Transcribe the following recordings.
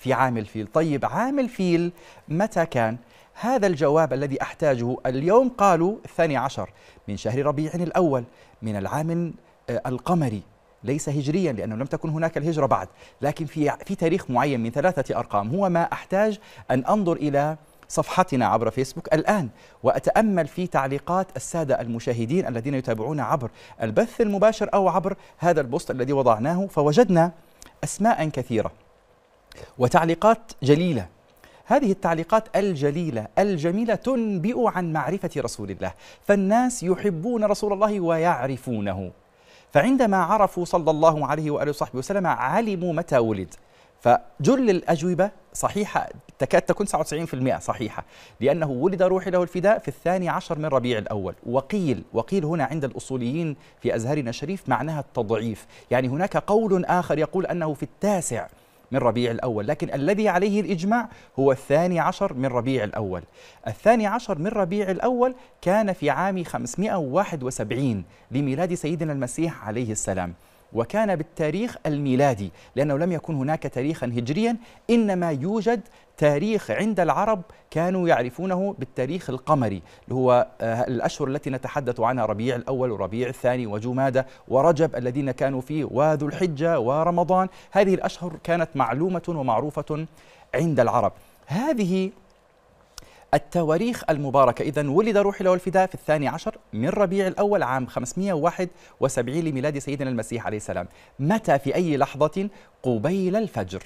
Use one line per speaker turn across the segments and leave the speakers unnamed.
في عام الفيل طيب عام الفيل متى كان؟ هذا الجواب الذي أحتاجه اليوم قالوا الثاني عشر من شهر ربيع الأول من العام آه، القمري ليس هجريا لأنه لم تكن هناك الهجرة بعد لكن في, في تاريخ معين من ثلاثة أرقام هو ما أحتاج أن أنظر إلى صفحتنا عبر فيسبوك الآن وأتأمل في تعليقات السادة المشاهدين الذين يتابعون عبر البث المباشر أو عبر هذا البوست الذي وضعناه فوجدنا أسماء كثيرة وتعليقات جليله هذه التعليقات الجليلة الجميلة تنبئ عن معرفة رسول الله فالناس يحبون رسول الله ويعرفونه فعندما عرفوا صلى الله عليه وآله وصحبه وسلم علموا متى ولد فجل الأجوبة صحيحة تكاد تكون 99% صحيحة لأنه ولد روحي له الفداء في الثاني عشر من ربيع الأول وقيل وقيل هنا عند الأصوليين في أزهرنا الشريف معناها التضعيف يعني هناك قول آخر يقول أنه في التاسع من ربيع الأول لكن الذي عليه الإجماع هو الثاني عشر من ربيع الأول الثاني عشر من ربيع الأول كان في عام 571 لميلاد سيدنا المسيح عليه السلام وكان بالتاريخ الميلادي لأنه لم يكن هناك تاريخا هجريا إنما يوجد تاريخ عند العرب كانوا يعرفونه بالتاريخ القمري اللي هو آه، الأشهر التي نتحدث عنها ربيع الأول وربيع الثاني وجمادة ورجب الذين كانوا فيه وذو الحجة ورمضان هذه الأشهر كانت معلومة ومعروفة عند العرب هذه التواريخ المباركة إذا ولد روح له الفداء في الثاني عشر من ربيع الأول عام 571 لميلاد سيدنا المسيح عليه السلام متى في أي لحظة قبيل الفجر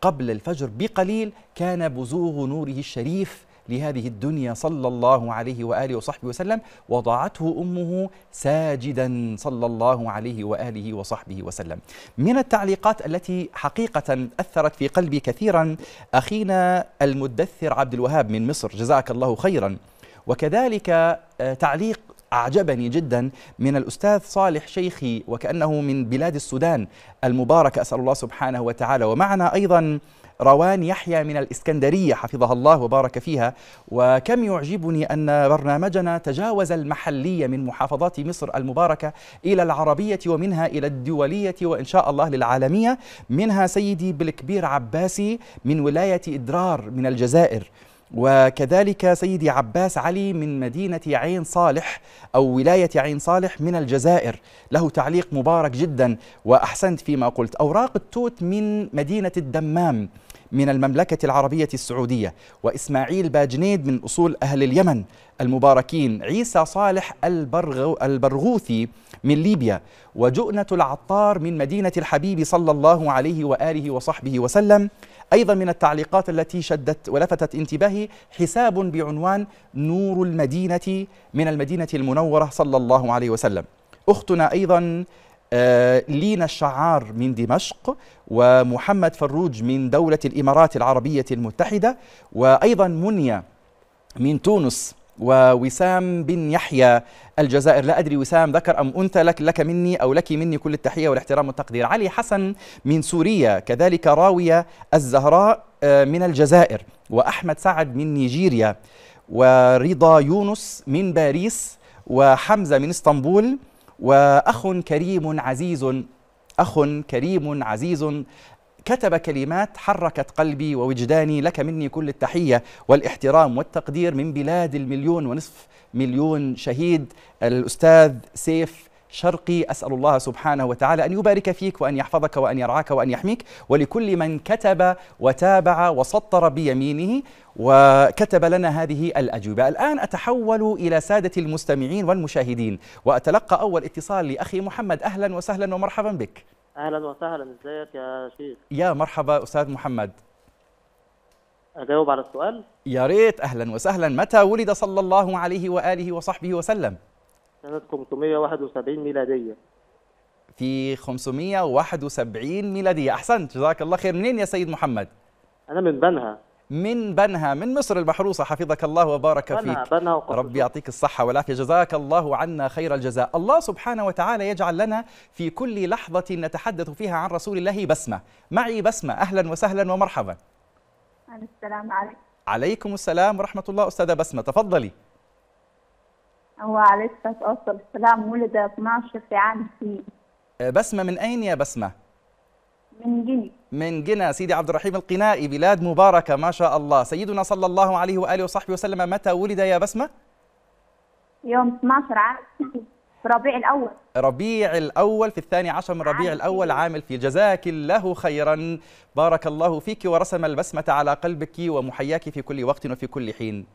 قبل الفجر بقليل كان بزوغ نوره الشريف لهذه الدنيا صلى الله عليه وآله وصحبه وسلم وضعته أمه ساجدا صلى الله عليه وآله وصحبه وسلم من التعليقات التي حقيقة أثرت في قلبي كثيرا أخينا المدثر عبد الوهاب من مصر جزاك الله خيرا وكذلك آه، تعليق أعجبني جدا من الأستاذ صالح شيخي وكأنه من بلاد السودان المباركة أسأل الله سبحانه وتعالى ومعنا أيضا روان يحيى من الإسكندرية حفظها الله وبارك فيها وكم يعجبني أن برنامجنا تجاوز المحلية من محافظات مصر المباركة إلى العربية ومنها إلى الدولية وإن شاء الله للعالمية منها سيدي بالكبير عباسي من ولاية إدرار من الجزائر وكذلك سيدي عباس علي من مدينة عين صالح أو ولاية عين صالح من الجزائر له تعليق مبارك جدا وأحسنت فيما قلت أوراق التوت من مدينة الدمام من المملكة العربية السعودية وإسماعيل باجنيد من أصول أهل اليمن المباركين عيسى صالح البرغو البرغوثي من ليبيا وجؤنة العطار من مدينة الحبيب صلى الله عليه وآله وصحبه وسلم أيضا من التعليقات التي شدت ولفتت انتباهي حساب بعنوان نور المدينة من المدينة المنورة صلى الله عليه وسلم أختنا أيضا آه، لينا شعار من دمشق ومحمد فروج من دولة الإمارات العربية المتحدة وأيضا منيا من تونس ووسام بن يحيى الجزائر لا أدري وسام ذكر أم أنثى لك, لك مني أو لك مني كل التحية والاحترام والتقدير علي حسن من سوريا كذلك راوية الزهراء آه، من الجزائر وأحمد سعد من نيجيريا ورضا يونس من باريس وحمزة من اسطنبول وأخ كريم عزيز أخ كريم عزيز كتب كلمات حركت قلبي ووجداني لك مني كل التحية والاحترام والتقدير من بلاد المليون ونصف مليون شهيد الأستاذ سيف شرقي أسأل الله سبحانه وتعالى أن يبارك فيك وأن يحفظك وأن يرعاك وأن يحميك ولكل من كتب وتابع وسطر بيمينه وكتب لنا هذه الأجوبة الآن أتحول إلى سادة المستمعين والمشاهدين وأتلقى أول اتصال لأخي محمد أهلا وسهلا ومرحبا بك أهلا وسهلا ازيك يا شيخ يا مرحبا أستاذ محمد أجاوب على السؤال يا ريت أهلا وسهلا متى ولد صلى الله عليه وآله وصحبه وسلم سنة 571 ميلادية في 571 ميلادية أحسنت جزاك الله خير منين يا سيد محمد؟ أنا من بنها من بنها من مصر المحروسة حفظك الله وبارك بنها فيك بنها ربي يعطيك الصحة والعافية جزاك الله عنا خير الجزاء الله سبحانه وتعالى يجعل لنا في كل لحظة نتحدث فيها عن رسول الله بسمة معي بسمة أهلا وسهلا ومرحبا السلام عليكم عليكم السلام ورحمة الله أستاذة بسمة تفضلي هو على اساس اصل السلام ولد 12 في عام سنين آه، بسمه من اين يا بسمه؟ من جنى من جنى سيدي عبد الرحيم القنائي بلاد مباركة ما شاء الله سيدنا صلى الله عليه وآله وصحبه وسلم متى ولد يا بسمة؟ يوم 12 عام ربيع الأول ربيع الأول في الثاني عشر من ربيع الأول عام الفيل جزاك الله خيرا بارك الله فيك ورسم البسمة على قلبك ومحياك في كل وقت وفي كل حين